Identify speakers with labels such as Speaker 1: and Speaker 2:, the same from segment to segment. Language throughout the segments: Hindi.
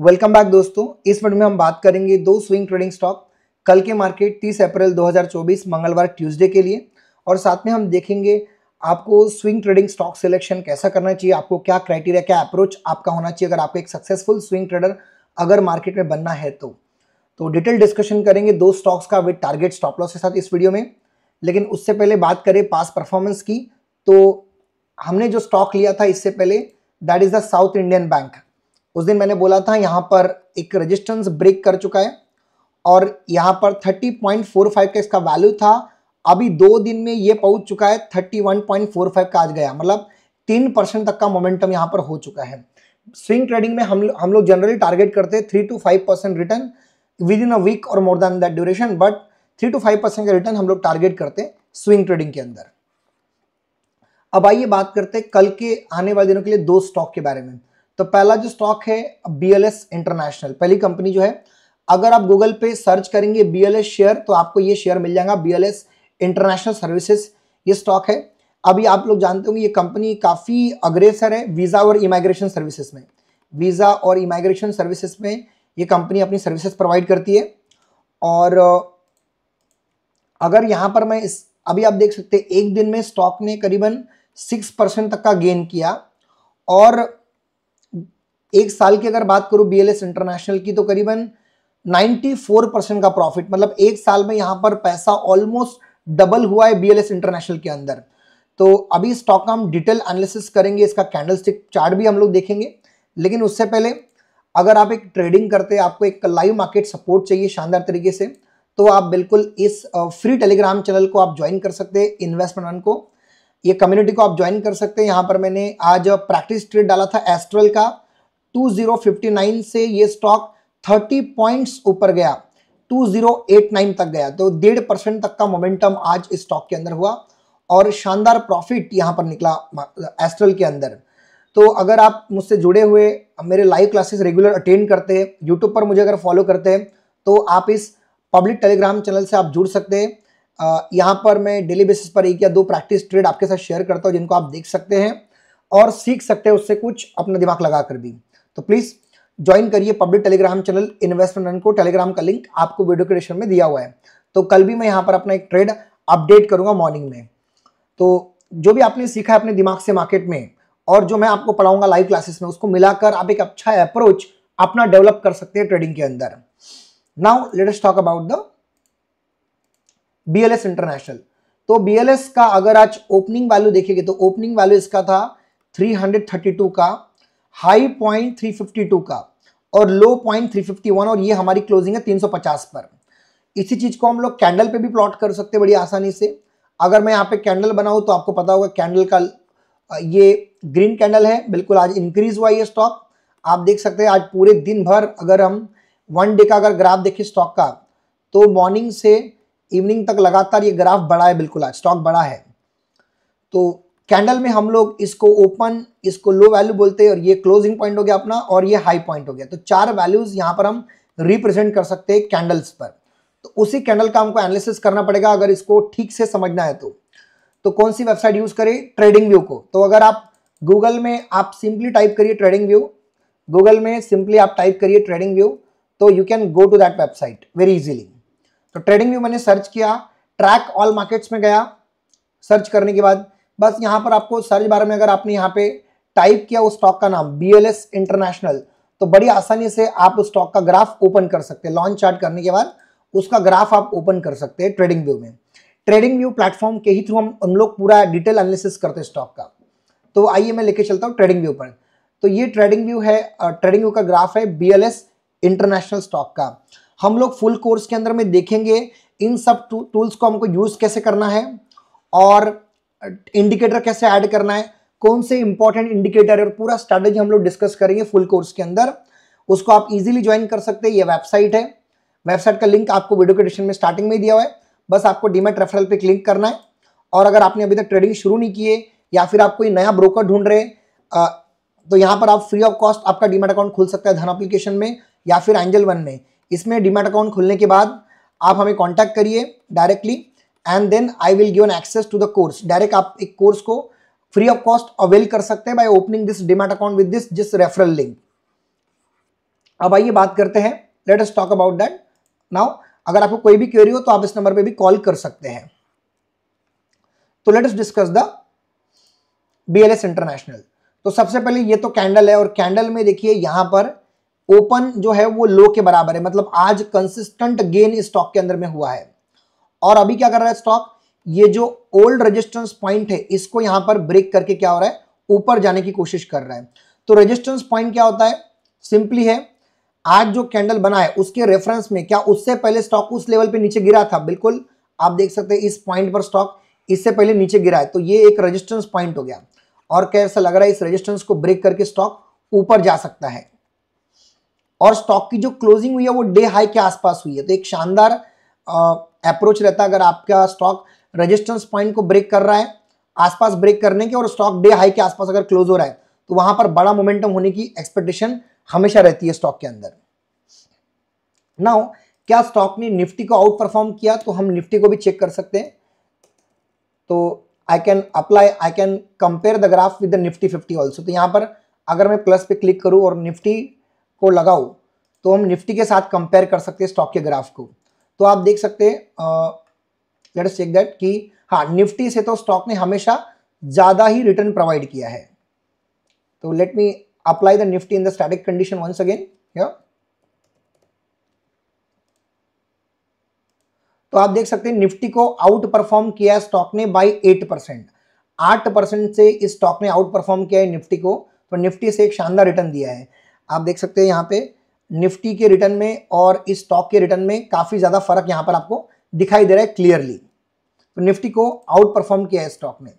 Speaker 1: वेलकम बैक दोस्तों इस वीडियो में हम बात करेंगे दो स्विंग ट्रेडिंग स्टॉक कल के मार्केट 30 अप्रैल 2024 मंगलवार ट्यूसडे के लिए और साथ में हम देखेंगे आपको स्विंग ट्रेडिंग स्टॉक सिलेक्शन कैसा करना चाहिए आपको क्या क्राइटेरिया क्या अप्रोच आपका होना चाहिए अगर आपको एक सक्सेसफुल स्विंग ट्रेडर अगर मार्केट में बनना है तो तो डिटेल डिस्कशन करेंगे दो स्टॉक्स का विद टारगेट स्टॉप लॉस के साथ इस वीडियो में लेकिन उससे पहले बात करें पास परफॉर्मेंस की तो हमने जो स्टॉक लिया था इससे पहले that is the South Indian Bank उस दिन मैंने बोला था यहाँ पर एक रजिस्टेंस ब्रेक कर चुका है और यहाँ पर 30.45 का इसका वैल्यू था अभी दो दिन में ये पहुँच चुका है 31.45 का आज गया मतलब तीन परसेंट तक का मोमेंटम यहाँ पर हो चुका है स्विंग ट्रेडिंग में हम हम लोग जनरली टारगेट करते हैं three to five percent return within a week और more than that duration but three to five percent का रिटर्न हम लोग टारगेट करते हैं स्विंग ट्रेडिंग के अंदर अब आइए बात करते हैं कल के आने वाले दिनों के लिए दो स्टॉक के बारे में तो पहला जो स्टॉक है बी एल एस इंटरनेशनल पहली कंपनी जो है अगर आप गूगल पे सर्च करेंगे बी एल एस शेयर तो आपको ये शेयर मिल जाएगा B L S International services ये स्टॉक है अभी आप लोग जानते होंगे ये कंपनी काफ़ी अग्रेसर है वीज़ा और इमाइग्रेशन सर्विसेज में वीज़ा और इमाइग्रेशन सर्विसेज में ये कंपनी अपनी सर्विसेज प्रोवाइड करती है और अगर यहाँ पर मैं इस अभी आप देख सकते हैं एक दिन में स्टॉक ने करीबन सिक्स परसेंट तक का गेन किया और एक साल की अगर बात करूं बी इंटरनेशनल की तो करीबन 94 परसेंट का प्रॉफिट मतलब एक साल में यहां पर पैसा ऑलमोस्ट डबल हुआ है बीएलएस इंटरनेशनल के अंदर तो अभी स्टॉक का हम डिटेल एनालिसिस करेंगे इसका कैंडलस्टिक चार्ट भी हम लोग देखेंगे लेकिन उससे पहले अगर आप एक ट्रेडिंग करते हैं आपको एक लाइव मार्केट सपोर्ट चाहिए शानदार तरीके से तो आप बिल्कुल इस फ्री टेलीग्राम चैनल को आप ज्वाइन कर सकते हैं इन्वेस्टमेंट को ये कम्युनिटी को आप ज्वाइन कर सकते हैं यहाँ पर मैंने आज प्रैक्टिस ट्रेड डाला था एस्ट्रल का 2059 से ये स्टॉक 30 पॉइंट्स ऊपर गया 2089 तक गया तो डेढ़ परसेंट तक का मोमेंटम आज इस स्टॉक के अंदर हुआ और शानदार प्रॉफिट यहाँ पर निकला एस्ट्रल के अंदर तो अगर आप मुझसे जुड़े हुए मेरे लाइव क्लासेस रेगुलर अटेंड करते हैं यूट्यूब पर मुझे अगर फॉलो करते हैं तो आप इस पब्लिक टेलीग्राम चैनल से आप जुड़ सकते हैं यहाँ पर मैं डेली बेसिस पर एक या दो प्रैक्टिस ट्रेड आपके साथ शेयर करता हूँ जिनको आप देख सकते हैं और सीख सकते हैं उससे कुछ अपना दिमाग लगा कर भी तो प्लीज़ ज्वाइन करिए public Telegram channel investment run को टेलीग्राम का लिंक आपको वीडियो क्रिएशन में दिया हुआ है तो कल भी मैं यहाँ पर अपना एक ट्रेड अपडेट करूंगा मॉर्निंग में तो जो भी आपने सीखा है अपने दिमाग से मार्केट में और जो मैं आपको पढ़ाऊंगा लाइव क्लासेस में उसको मिलाकर आप एक अच्छा अप्रोच अपना डेवलप कर सकते हैं ट्रेडिंग के अंदर now latest talk about the BLS International तो बीएलएस का अगर आज ओपनिंग वैल्यू देखेंगे तो ओपनिंग वैल्यू इसका था 332 का हाई पॉइंट 352 का और लो पॉइंट 351 और ये हमारी क्लोजिंग है 350 पर इसी चीज़ को हम लोग कैंडल पे भी प्लॉट कर सकते हैं बड़ी आसानी से अगर मैं यहाँ पे कैंडल बनाऊँ तो आपको पता होगा कैंडल का ये ग्रीन कैंडल है बिल्कुल आज इंक्रीज हुआ ये स्टॉक आप देख सकते हैं आज पूरे दिन भर अगर हम वन डे का अगर ग्राफ देखें स्टॉक का तो मॉर्निंग से इवनिंग तक लगातार ये ग्राफ बड़ा है बिल्कुल आज स्टॉक बड़ा है तो कैंडल में हम लोग इसको ओपन इसको लो वैल्यू बोलते हैं और ये क्लोजिंग पॉइंट हो गया अपना और ये हाई पॉइंट हो गया तो चार वैल्यूज यहाँ पर हम रिप्रेजेंट कर सकते हैं कैंडल्स पर तो उसी कैंडल का हमको एनालिसिस करना पड़ेगा अगर इसको ठीक से समझना है तो तो कौन सी वेबसाइट यूज़ करें ट्रेडिंग व्यू को तो अगर आप गूगल में आप सिंपली टाइप करिए ट्रेडिंग व्यू गूगल में सिंपली आप टाइप करिए ट्रेडिंग व्यू तो you can go to that website very easily तो ट्रेडिंग व्यू मैंने सर्च किया ट्रैक ऑल मार्केट्स में गया सर्च करने के बाद बस यहाँ पर आपको सर्च बार में अगर आपने यहाँ पे टाइप किया उस स्टॉक का नाम बी इंटरनेशनल तो बड़ी आसानी से आप उस स्टॉक का ग्राफ ओपन कर सकते हैं लॉन्च चार्ट करने के बाद उसका ग्राफ आप ओपन कर सकते हैं ट्रेडिंग व्यू में ट्रेडिंग व्यू प्लेटफॉर्म के ही थ्रू हम हम लोग पूरा डिटेल एनालिसिस करते हैं स्टॉक का तो आइए मैं लेके चलता हूँ ट्रेडिंग व्यू पर तो ये ट्रेडिंग व्यू है ट्रेडिंग व्यू का ग्राफ है बी इंटरनेशनल स्टॉक का हम लोग फुल कोर्स के अंदर में देखेंगे इन सब टूल्स को हमको यूज़ कैसे करना है और इंडिकेटर कैसे ऐड करना है कौन से इंपॉर्टेंट इंडिकेटर है और पूरा स्ट्रेटेजी हम लोग डिस्कस करेंगे फुल कोर्स के अंदर उसको आप इजीली ज्वाइन कर सकते हैं ये वेबसाइट है वेबसाइट का लिंक आपको वीडियो के डिस्क्रिप्शन में स्टार्टिंग में दिया हुआ है बस आपको डीमेट रेफरल पे क्लिक करना है और अगर आपने अभी तक ट्रेडिंग शुरू नहीं की है या फिर आप कोई नया ब्रोकर ढूंढ रहे तो यहाँ पर आप फ्री ऑफ कॉस्ट आपका डीमेट अकाउंट खुल सकता है धन अप्लीकेशन में या फिर एंजल वन में इसमें डीमेट अकाउंट खुलने के बाद आप हमें कॉन्टैक्ट करिए directly and then I will given access to the course direct आप एक कोर्स को फ्री ऑफ कॉस्ट अवेल कर सकते हैं by opening this demat account with this जिस रेफरल लिंक अब आइए बात करते हैं let's talk about that now अगर आपको कोई भी क्वेरी हो तो आप इस नंबर पे भी कॉल कर सकते हैं तो let's discuss the BLS International तो सबसे पहले ये तो कैंडल है और कैंडल में देखिए यहां पर ओपन जो है वो लो के बराबर है मतलब आज कंसिस्टेंट गेन स्टॉक के अंदर में हुआ है और अभी क्या कर रहा है स्टॉक ये जो ओल्ड रेजिस्टेंस पॉइंट है इसको यहां पर ब्रेक करके क्या हो रहा है ऊपर जाने की कोशिश कर रहा है तो रेजिस्टेंस पॉइंट क्या होता है सिंपली है आज जो कैंडल बना है उसके रेफरेंस में क्या उससे पहले स्टॉक उस लेवल पे नीचे गिरा था बिल्कुल आप देख सकते हैं इस पॉइंट पर स्टॉक इससे पहले नीचे गिरा है तो ये एक रेजिस्टेंस पॉइंट हो गया और कैसा लग रहा है इस रेजिस्टेंस को ब्रेक करके स्टॉक ऊपर जा सकता है और स्टॉक की जो क्लोजिंग हुई है वो डे हाई के आसपास हुई है तो एक शानदार अप्रोच रहता है अगर आपका स्टॉक रजिस्टेंस पॉइंट को ब्रेक कर रहा है आसपास ब्रेक करने के और स्टॉक डे हाई के आसपास अगर क्लोज हो रहा है तो वहां पर बड़ा मोमेंटम होने की एक्सपेक्टेशन हमेशा रहती है स्टॉक के अंदर नाउ क्या स्टॉक ने निफ्टी को आउट परफॉर्म किया तो हम निफ्टी को भी चेक कर सकते हैं तो I can apply I can compare the graph with the Nifty fifty also तो यहां पर अगर मैं प्लस पे क्लिक करूँ और निफ्टी को लगाऊँ तो हम निफ्टी के साथ कंपेयर कर सकते हैं स्टॉक के ग्राफ को तो आप देख सकते हैं चेक दैट कि हाँ निफ्टी से तो स्टॉक ने हमेशा ज़्यादा ही रिटर्न प्रोवाइड किया है तो let me apply the Nifty in the static condition once again तो आप देख सकते हैं निफ्टी को आउट परफॉर्म किया है स्टॉक ने बाय 8 परसेंट आठ परसेंट से इस स्टॉक ने आउट परफॉर्म किया है निफ्टी को तो निफ्टी से एक शानदार रिटर्न दिया है आप देख सकते हैं यहाँ पे निफ्टी के रिटर्न में और इस स्टॉक के रिटर्न में काफ़ी ज़्यादा फर्क यहाँ पर आपको दिखाई दे रहा है क्लियरली तो निफ्टी को आउट परफॉर्म किया है स्टॉक ने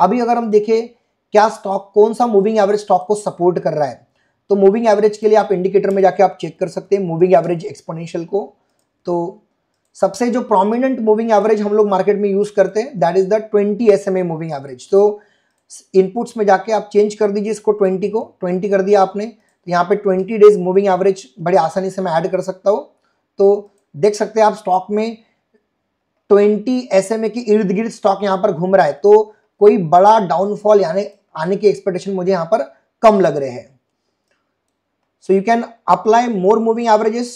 Speaker 1: अभी अगर हम देखें क्या स्टॉक कौन सा मूविंग एवरेज स्टॉक को सपोर्ट कर रहा है तो मूविंग एवरेज के लिए आप इंडिकेटर में जाके आप चेक कर सकते हैं मूविंग एवरेज एक्सपोनेंशियल को तो सबसे जो प्रोमिनेंट मूविंग एवरेज हम लोग मार्केट में यूज़ करते हैं that is the twenty S M A moving average तो इनपुट्स में जाके आप चेंज कर दीजिए इसको ट्वेंटी को ट्वेंटी कर दिया आपने यहाँ पे 20 डेज मूविंग एवरेज बड़ी आसानी से मैं ऐड कर सकता हूँ तो देख सकते हैं आप स्टॉक में 20 एस एम ए के इर्द गिर्द स्टॉक यहाँ पर घूम रहा है तो कोई बड़ा डाउनफॉल यानी आने की एक्सपेक्टेशन मुझे यहाँ पर कम लग रहे हैं so you can apply more moving averages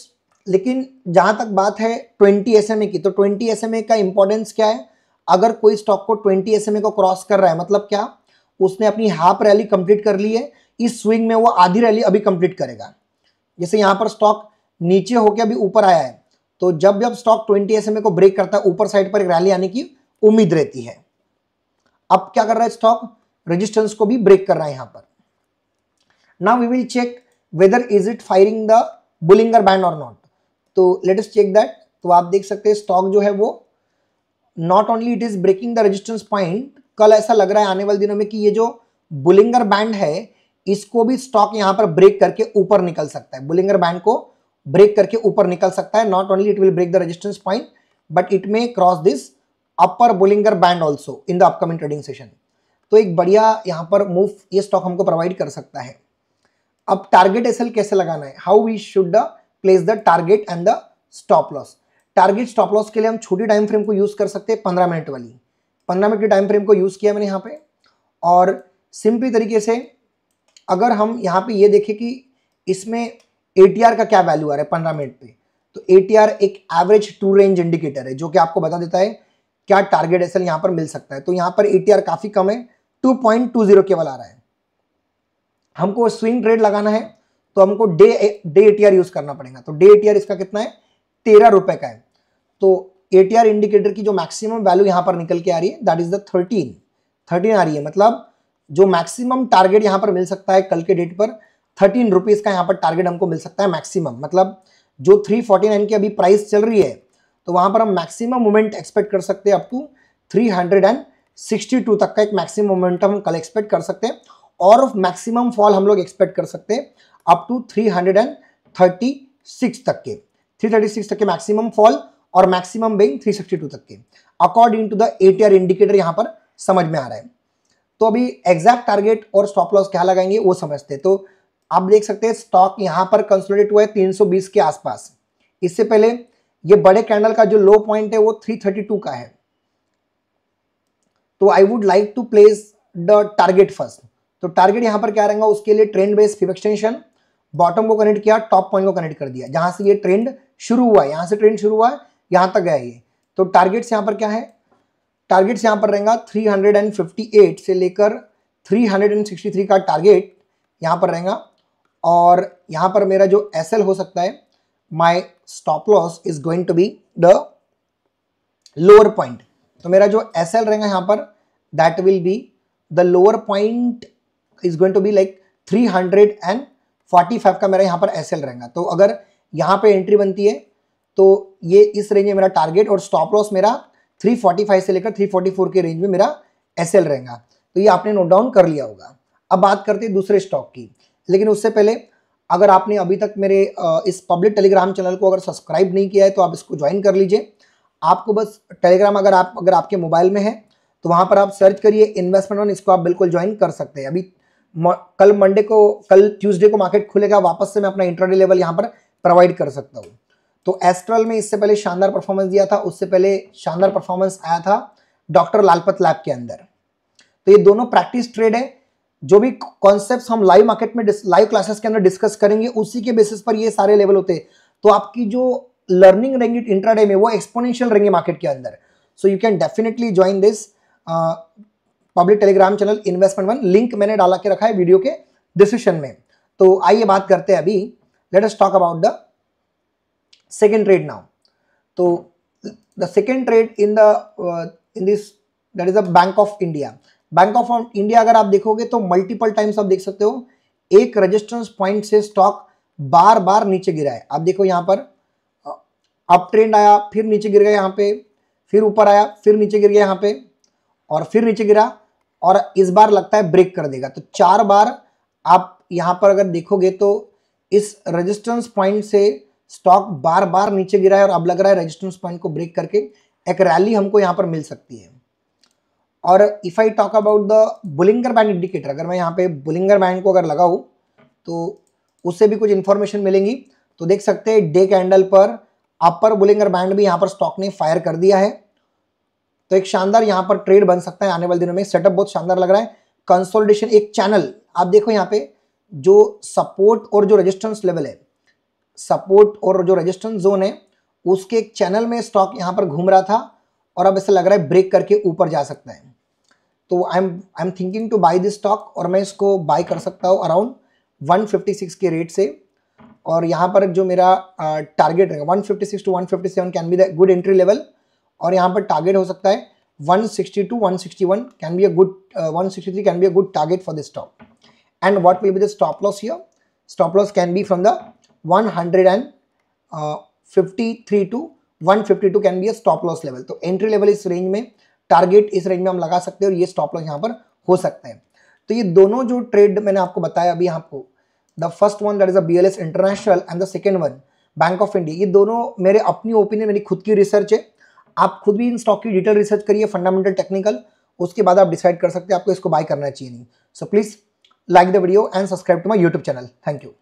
Speaker 1: लेकिन जहाँ तक बात है 20 एस की तो 20 एस का इंपॉर्टेंस क्या है अगर कोई स्टॉक को 20 एस को क्रॉस कर रहा है मतलब क्या उसने अपनी हाफ रैली कंप्लीट कर ली है इस स्विंग में वो आधी रैली अभी कंप्लीट करेगा जैसे यहाँ पर स्टॉक नीचे होके अभी ऊपर आया है तो जब जब स्टॉक ट्वेंटी एस को ब्रेक करता है ऊपर साइड पर एक रैली आने की उम्मीद रहती है अब क्या कर रहा है स्टॉक रेजिस्टेंस को भी ब्रेक कर रहा है यहाँ पर now we will check whether is it firing the Bollinger band or not तो लेट us check that तो आप देख सकते हैं स्टॉक जो है वो not only it is breaking the resistance point कल ऐसा लग रहा है आने वाले दिनों में कि ये जो बुलिंगर बैंड है इसको भी स्टॉक यहां पर ब्रेक करके ऊपर निकल सकता है बुलिंगर बैंड को ब्रेक करके ऊपर निकल सकता है not only it will break the resistance point but it may cross this upper Bollinger band also in the upcoming trading session तो एक बढ़िया यहां पर मूव ये स्टॉक हमको प्रोवाइड कर सकता है अब टारगेट एस कैसे लगाना है how we should place the target and the stop loss target stop loss के लिए हम छोटी टाइम फ्रेम को यूज़ कर सकते हैं पंद्रह मिनट वाली पंद्रह मिनट के टाइम फ्रेम को यूज़ किया मैंने यहाँ पे और सिंपली तरीके से अगर हम यहाँ पे ये देखें कि इसमें ए का क्या वैल्यू आ रहा है पंद्रह मिनट पे तो ए एक एवरेज टू रेंज इंडिकेटर है जो कि आपको बता देता है क्या टारगेट एसल यहाँ पर मिल सकता है तो यहाँ पर ए काफ़ी कम है टू पॉइंट टू जीरो केवल आ रहा है हमको स्विंग ट्रेड लगाना है तो हमको डे डे ए यूज़ करना पड़ेगा तो डे ए इसका कितना है तेरह रुपए का है तो ए इंडिकेटर की जो मैक्सिमम वैल्यू यहाँ पर निकल के आ रही है that is the thirteen thirteen आ रही है मतलब जो मैक्सिमम टारगेट यहाँ पर मिल सकता है कल के डेट पर थर्टीन रुपीज़ का यहाँ पर टारगेट हमको मिल सकता है मैक्सिमम मतलब जो थ्री फोर्टी नाइन की अभी प्राइस चल रही है तो वहाँ पर हम मैक्सिमम मोमेंट एक्सपेक्ट कर सकते हैं up to three hundred and sixty two तक का एक मैक्सिमम मोमेंट हम कल एक्सपेक्ट कर सकते हैं और मैक्सिमम फॉल हम लोग एक्सपेक्ट कर सकते हैं up to three hundred and thirty six तक के थ्री थर्टी सिक्स तक के मैक्सिमम फॉल और maximum being three sixty two तक के according to the A T R indicator यहाँ पर समझ में आ रहा है तो अभी एग्जैक्ट टारगेट और स्टॉप लॉस क्या लगाएंगे वो समझते हैं तो आप देख सकते हैं स्टॉक यहां पर कंसोलिडेट हुआ है 320 के आसपास इससे पहले ये बड़े कैंडल का जो लो पॉइंट है वो 332 का है तो I would like to place the target first तो टारगेट यहां पर क्या रहेगा उसके लिए trend base fib extension bottom को कनेक्ट किया टॉप पॉइंट को कनेक्ट कर दिया जहां से ये ट्रेंड शुरू हुआ यहां से ट्रेंड शुरू हुआ यहां तक गया ये तो टारगेट्स यहां पर क्या है टारगेट्स यहाँ पर रहेगा 358 से लेकर 363 का टारगेट यहाँ पर रहेगा और यहाँ पर मेरा जो एस हो सकता है my stop loss is going to be the lower point तो मेरा जो एस रहेगा यहाँ पर that will be the lower point is going to be like 345 का मेरा यहाँ पर एस रहेगा तो अगर यहाँ पे एंट्री बनती है तो ये इस रेंज में मेरा टारगेट और स्टॉप लॉस मेरा 345 से लेकर 344 के रेंज में मेरा एस रहेगा तो ये आपने नोट डाउन कर लिया होगा अब बात करते हैं दूसरे स्टॉक की लेकिन उससे पहले अगर आपने अभी तक मेरे इस पब्लिक टेलीग्राम चैनल को अगर सब्सक्राइब नहीं किया है तो आप इसको ज्वाइन कर लीजिए आपको बस टेलीग्राम अगर आप अगर आपके मोबाइल में है तो वहाँ पर आप सर्च करिए इन्वेस्टमेंट ऑन इसको आप बिल्कुल ज्वाइन कर सकते हैं अभी कल मंडे को कल ट्यूसडे को मार्केट खुलेगा वापस से मैं अपना इंटरडे लेवल यहाँ पर प्रोवाइड कर सकता हूँ तो एस्ट्रल में इससे पहले शानदार परफॉर्मेंस दिया था उससे पहले शानदार परफॉर्मेंस आया था डॉक्टर लालपत लैब के अंदर तो ये दोनों प्रैक्टिस ट्रेड है जो भी कॉन्सेप्ट हम लाइव मार्केट में लाइव क्लासेस के अंदर डिस्कस करेंगे उसी के बेसिस पर ये सारे लेवल होते हैं तो आपकी जो लर्निंग रहेंगी इंट्राडे में वो एक्सपोनेंशियल रहेंगे मार्केट के अंदर so you can definitely join this public Telegram channel investment one link मैंने डाला के रखा है वीडियो के डिस्क्रिप्शन में तो आइए बात करते हैं अभी let us talk about the second trade now so the second trade in the uh, in this that is the bank of india Bank of India अगर आप देखोगे तो मल्टीपल टाइम्स आप देख सकते हो एक रजिस्टेंस पॉइंट से स्टॉक बार बार नीचे गिरा है आप देखो यहाँ पर अप uh, ट्रेंड आया फिर नीचे गिर गया यहाँ पे फिर ऊपर आया फिर नीचे गिर गया यहाँ पे और फिर नीचे गिरा और इस बार लगता है ब्रेक कर देगा तो चार बार आप यहाँ पर अगर देखोगे तो इस रजिस्टेंस पॉइंट से स्टॉक बार बार नीचे गिरा है और अब लग रहा है रेजिस्टेंस पॉइंट को ब्रेक करके एक रैली हमको यहाँ पर मिल सकती है और if I talk about the Bollinger band indicator अगर मैं यहाँ पे बुलिंगर बैंड को अगर लगाऊँ तो उससे भी कुछ इन्फॉर्मेशन मिलेंगी तो देख सकते हैं डे कैंडल पर अपर बुलिंगर बैंड भी यहाँ पर स्टॉक ने फायर कर दिया है तो एक शानदार यहाँ पर ट्रेड बन सकता है आने वाले दिनों में सेटअप बहुत शानदार लग रहा है कंसोलिडेशन एक चैनल आप देखो यहाँ पे जो सपोर्ट और जो रेजिस्टेंस लेवल है सपोर्ट और जो रेजिस्टेंस जोन है उसके एक चैनल में स्टॉक यहाँ पर घूम रहा था और अब ऐसा लग रहा है ब्रेक करके ऊपर जा सकता है तो I am I am thinking to buy this stock और मैं इसको बाई कर सकता हूँ अराउंड 156 के रेट से और यहाँ पर जो मेरा टारगेट रहेगा 156 to 157 can be the good entry level और यहाँ पर टारगेट हो सकता है 162 to 161 can be a good 163 can be a good target for this stock and what will be the stop loss here stop loss can be from the 153 to 152 can be a stop loss level तो एंट्री लेवल इस रेंज में टारगेट इस रेंज में हम लगा सकते हैं और ये स्टॉप लॉस यहाँ पर हो सकता है तो ये दोनों जो ट्रेड मैंने आपको बताया अभी आपको the first one that is a B L S International and the second one Bank of India ये दोनों मेरे अपनी ओपिनियन मेरी खुद की रिसर्च है आप खुद भी इन स्टॉक की डिटेल रिसर्च करिए फंडामेंटल टेक्निकल उसके बाद आप डिसाइड कर सकते हैं आपको इसको बाय करना चाहिए नहीं so please like the video and subscribe to my YouTube channel thank you